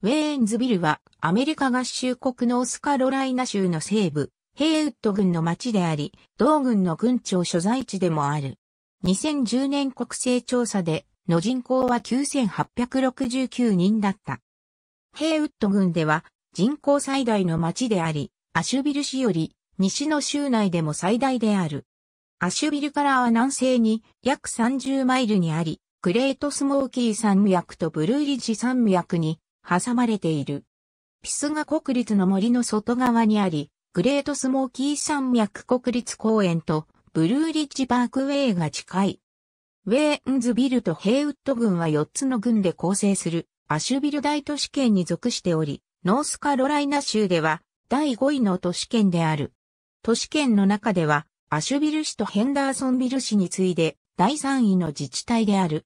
ウェーンズビルはアメリカ合衆国のオスカロライナ州の西部、ヘイウッド郡の町であり、同郡の郡庁所在地でもある。2010年国勢調査での人口は9869人だった。ヘイウッド郡では人口最大の町であり、アシュビル市より西の州内でも最大である。アシュビルからは南西に約30マイルにあり、グレートスモーキー山脈とブルーリッジ山脈に挟まれている。ピスガ国立の森の外側にあり、グレートスモーキー山脈国立公園とブルーリッジパークウェイが近い。ウェーンズビルとヘイウッド郡は4つの郡で構成するアシュビル大都市圏に属しており、ノースカロライナ州では第5位の都市圏である。都市圏の中ではアシュビル市とヘンダーソンビル市に次いで第3位の自治体である。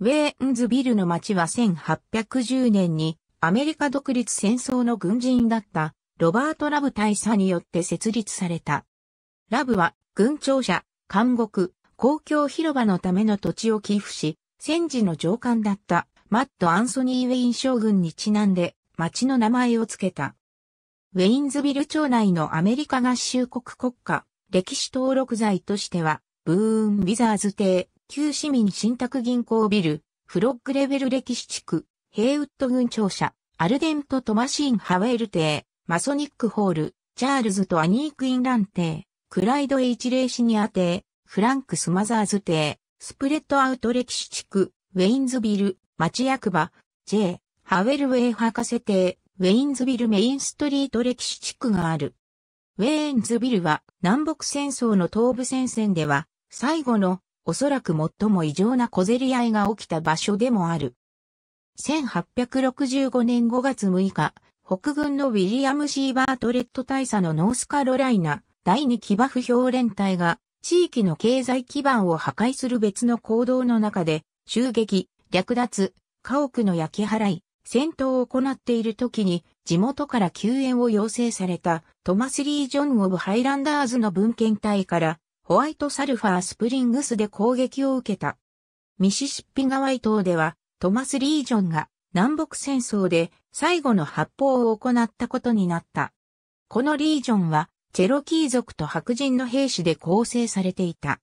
ウェーンズビルの町は1810年にアメリカ独立戦争の軍人だったロバート・ラブ大佐によって設立された。ラブは軍庁舎、監獄、公共広場のための土地を寄付し、戦時の上官だったマット・アンソニー・ウェイン将軍にちなんで町の名前を付けた。ウェインズビル町内のアメリカ合衆国国家歴史登録財としては、ブーン・ウィザーズ邸、旧市民信託銀行ビル、フロッグレベル歴史地区、ヘイウッド軍庁舎、アルデント・トマシン・ハウェル邸、マソニック・ホール、チャールズとアニー・クインラン邸、クライド・エイチ・レイシニア邸、フランク・スマザーズ邸、スプレッドアウト歴史地区、ウェインズビル、町役場、J、ハウェルウェイ博士邸、ウェインズビルメインストリート歴史地区がある。ウェインズビルは南北戦争の東部戦線では最後のおそらく最も異常な小競り合いが起きた場所でもある。1865年5月6日、北軍のウィリアム・シー・バートレット大佐のノースカロライナ第2騎馬不評連隊が地域の経済基盤を破壊する別の行動の中で襲撃、略奪、家屋の焼き払い、戦闘を行っている時に地元から救援を要請されたトマス・リー・ジョン・オブ・ハイランダーズの文献隊からホワイト・サルファー・スプリングスで攻撃を受けた。ミシシッピ川伊島ではトマス・リージョンが南北戦争で最後の発砲を行ったことになった。このリージョンはチェロキー族と白人の兵士で構成されていた。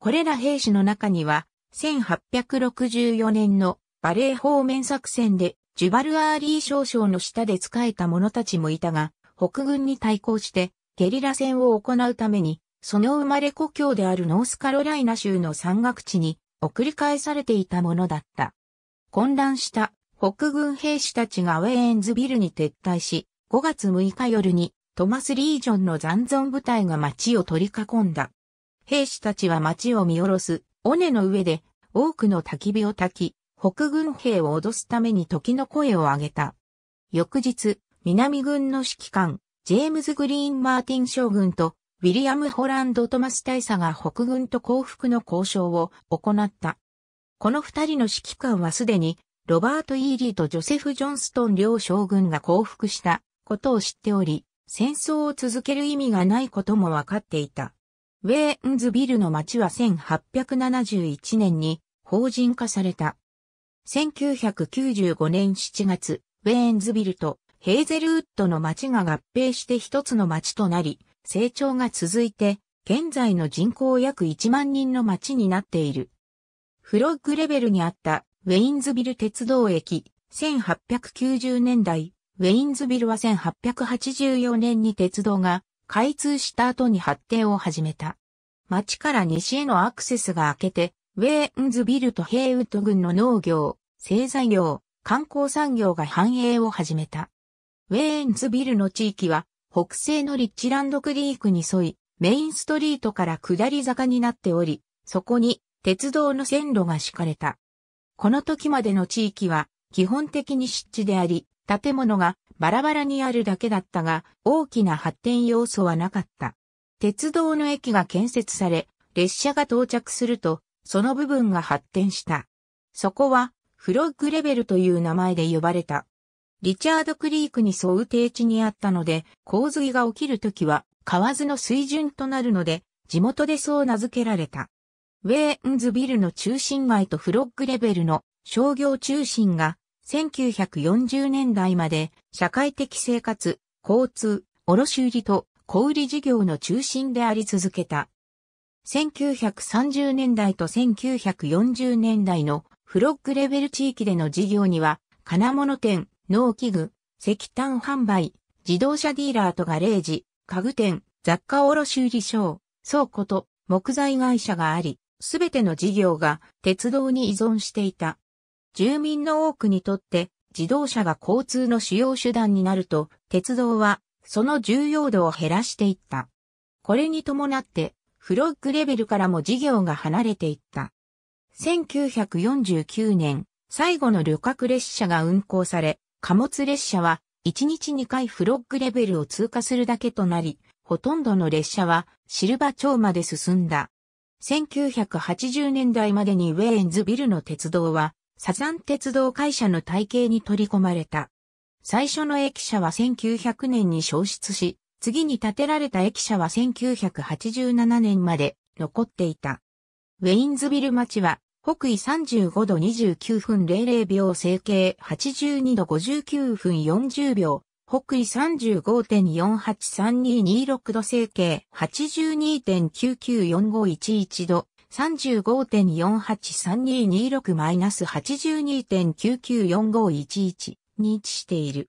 これら兵士の中には、1864年のバレー方面作戦でジュバルアーリー少将の下で仕えた者たちもいたが、北軍に対抗してゲリラ戦を行うために、その生まれ故郷であるノースカロライナ州の山岳地に送り返されていたものだった。混乱した北軍兵士たちがウェーエンズビルに撤退し、5月6日夜にトマス・リージョンの残存部隊が町を取り囲んだ。兵士たちは町を見下ろす尾根の上で多くの焚き火を焚き、北軍兵を脅すために時の声を上げた。翌日、南軍の指揮官、ジェームズ・グリーン・マーティン将軍と、ウィリアム・ホランド・トマス大佐が北軍と降伏の交渉を行った。この二人の指揮官はすでに、ロバート・イーリーとジョセフ・ジョンストン両将軍が降伏したことを知っており、戦争を続ける意味がないことも分かっていた。ウェーンズビルの町は1871年に法人化された。1995年7月、ウェーンズビルとヘーゼルウッドの町が合併して一つの町となり、成長が続いて、現在の人口約1万人の町になっている。フロッグレベルにあったウェインズビル鉄道駅、1890年代、ウェインズビルは1884年に鉄道が開通した後に発展を始めた。町から西へのアクセスが明けて、ウェインズビルとヘイウッド郡の農業、製材業、観光産業が繁栄を始めた。ウェインズビルの地域は、北西のリッチランドクリークに沿い、メインストリートから下り坂になっており、そこに鉄道の線路が敷かれた。この時までの地域は基本的に湿地であり、建物がバラバラにあるだけだったが、大きな発展要素はなかった。鉄道の駅が建設され、列車が到着すると、その部分が発展した。そこは、フロッグレベルという名前で呼ばれた。リチャードクリークに沿う低地にあったので、洪水が起きるときは、河津の水準となるので、地元でそう名付けられた。ウェーンズビルの中心街とフロッグレベルの商業中心が1940年代まで社会的生活、交通、卸売と小売事業の中心であり続けた。1930年代と1940年代のフロッグレベル地域での事業には金物店、農機具、石炭販売、自動車ディーラーとガレージ、家具店、雑貨卸売商、倉庫と木材会社があり、すべての事業が鉄道に依存していた。住民の多くにとって自動車が交通の主要手段になると、鉄道はその重要度を減らしていった。これに伴って、フロッグレベルからも事業が離れていった。1949年、最後の旅客列車が運行され、貨物列車は1日2回フロッグレベルを通過するだけとなり、ほとんどの列車はシルバ町まで進んだ。1980年代までにウェーンズビルの鉄道は、サザン鉄道会社の体系に取り込まれた。最初の駅舎は1900年に消失し、次に建てられた駅舎は1987年まで残っていた。ウェインズビル町は北緯35度29分00秒整形82度59分40秒北緯35.483226度整形82.99451度35.483226-82.994511に位置している。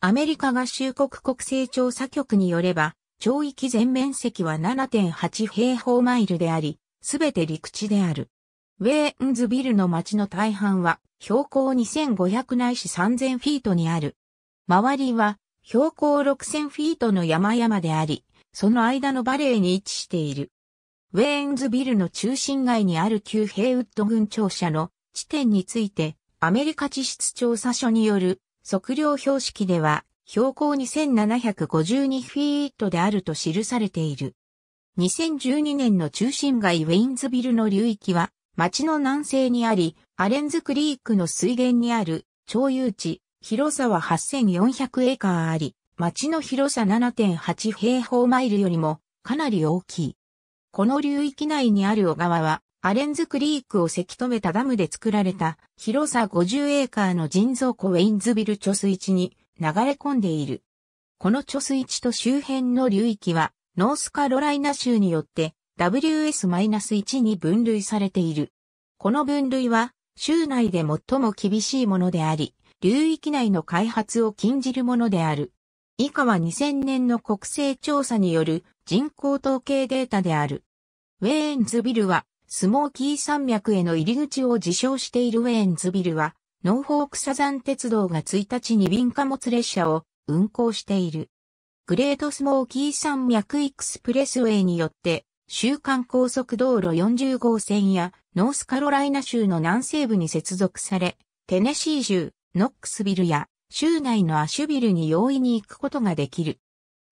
アメリカ合衆国国勢調査局によれば、町域全面積は7.8平方マイルであり、すべて陸地である。ウェーンズビルの町の大半は標高2500ないし3000フィートにある。周りは標高6000フィートの山々であり、その間のバレーに位置している。ウェーンズビルの中心街にある旧ヘイウッド群。庁舎の地点について、アメリカ地質調査所による測量標識では、標高2752フィートであると記されている。2012年の中心街ウェインズビルの流域は、町の南西にあり、アレンズクリークの水源にある、町有地、広さは8400エーカーあり、町の広さ7.8平方マイルよりもかなり大きい。この流域内にある小川は、アレンズクリークをせき止めたダムで作られた広さ50エーカーの人造湖ウェインズビル貯水池に流れ込んでいる。この貯水池と周辺の流域は、ノースカロライナ州によって WS-1 に分類されている。この分類は、州内で最も厳しいものであり、流域内の開発を禁じるものである。以下は2000年の国勢調査による人口統計データである。ウェーンズビルは、スモーキー山脈への入り口を自称しているウェーンズビルは、ノーフォークサザン鉄道が1日に便貨物列車を運行している。グレートスモーキー山脈エクスプレスウェイによって、週間高速道路40号線やノースカロライナ州の南西部に接続され、テネシー州、ノックスビルや州内のアシュビルに容易に行くことができる。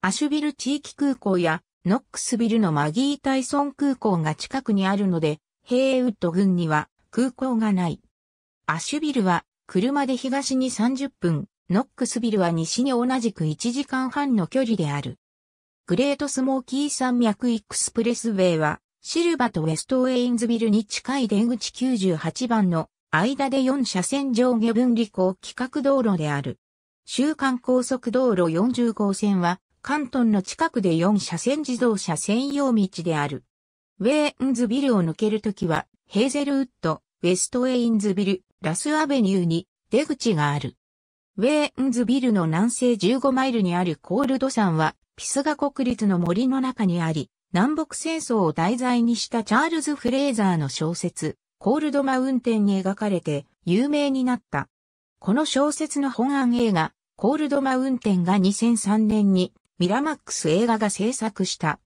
アシュビル地域空港やノックスビルのマギー・タイソン空港が近くにあるので、ヘイウッド郡には空港がない。アシュビルは車で東に30分、ノックスビルは西に同じく1時間半の距離である。グレートスモーキー山脈イクスプレスウェイはシルバとウェストウェインズビルに近い出口98番の間で4車線上下分離港規格道路である。週間高速道路40号線は、関東の近くで4車線自動車専用道である。ウェーンズビルを抜けるときは、ヘーゼルウッド、ウェストウェインズビル、ラスアベニューに出口がある。ウェーンズビルの南西15マイルにあるコールド山は、ピスガ国立の森の中にあり、南北戦争を題材にしたチャールズ・フレーザーの小説、コールドマウンテンに描かれて有名になった。この小説の本案映画、コールドマウンテンが2003年にミラマックス映画が制作した。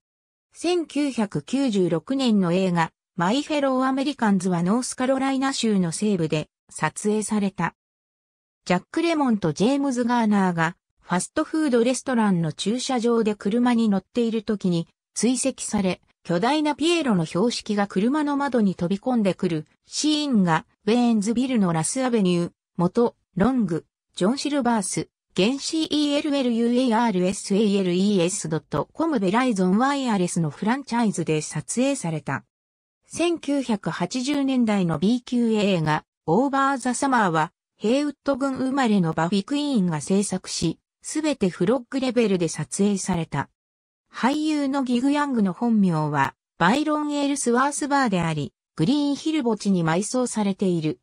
1996年の映画、マイフェローアメリカンズはノースカロライナ州の西部で撮影された。ジャック・レモンとジェームズ・ガーナーがファストフードレストランの駐車場で車に乗っている時に追跡され、巨大なピエロの標識が車の窓に飛び込んでくるシーンが、ウェーンズビルのラスアベニュー、元、ロング、ジョン・シルバース、現 CELLUARSALES.com ベライゾンワイヤレスのフランチャイズで撮影された。1980年代の B q 映画、オーバー・ザ・サマーは、ヘイウッド軍生まれのバフィクイーンが制作し、すべてフロッグレベルで撮影された。俳優のギグヤングの本名は、バイロン・エールスワースバーであり、グリーンヒル墓地に埋葬されている。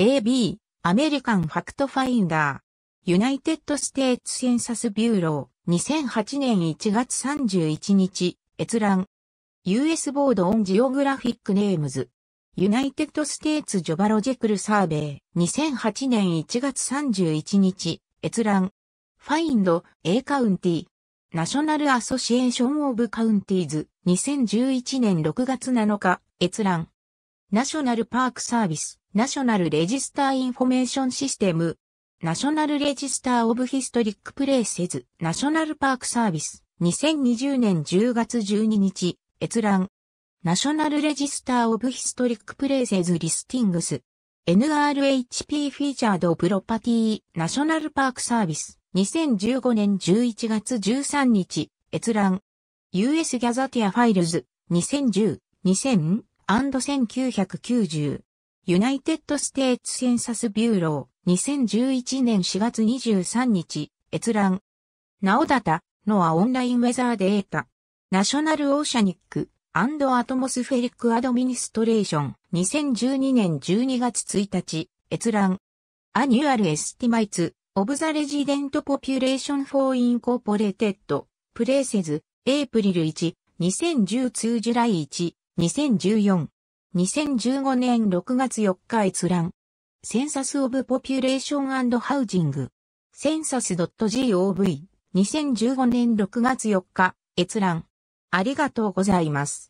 AB、アメリカン・ファクトファインダー、ユナイテッド・ステーツ・センサス・ビューロー、2008年1月31日、閲覧。US ボード・オン・ジオグラフィック・ネームズ。ユナイテッド・ステーツ・ジョバロジェクル・サーベイ、2008年1月31日、閲覧。ファインド、A カウンティ、ナショナルアソシエーション・オブ・カウンティーズ、2011年6月7日、閲覧。ナショナルパークサービス、ナショナルレジスターインフォメーションシステム、ナショナルレジスター・オブ・ヒストリック・プレイセズ、ナショナルパークサービス、2020年10月12日、閲覧。ナショナルレジスター・オブ・ヒストリック・プレイセズ・リスティングス。NRHP フィーチャード・プロパティ・ナショナルパークサービス。2015年11月13日、閲覧。US ギャザティアファイルズ、2010、2000、1990。ユナイテッドステーツセンサスビューロー、2011年4月23日、閲覧。ナオダタ、ノアオンラインウェザーデータ。ナショナルオーシャニック、アンドアトモスフェリックアドミニストレーション、2012年12月1日、閲覧。アニュアルエスティマイツ、of the Resident Population for Incorporated Places April 1 2010 July 1 2014 2015年6月4日閲覧 Census of Population and Housing c e n s u s .gov 2015年6月4日閲覧ありがとうございます。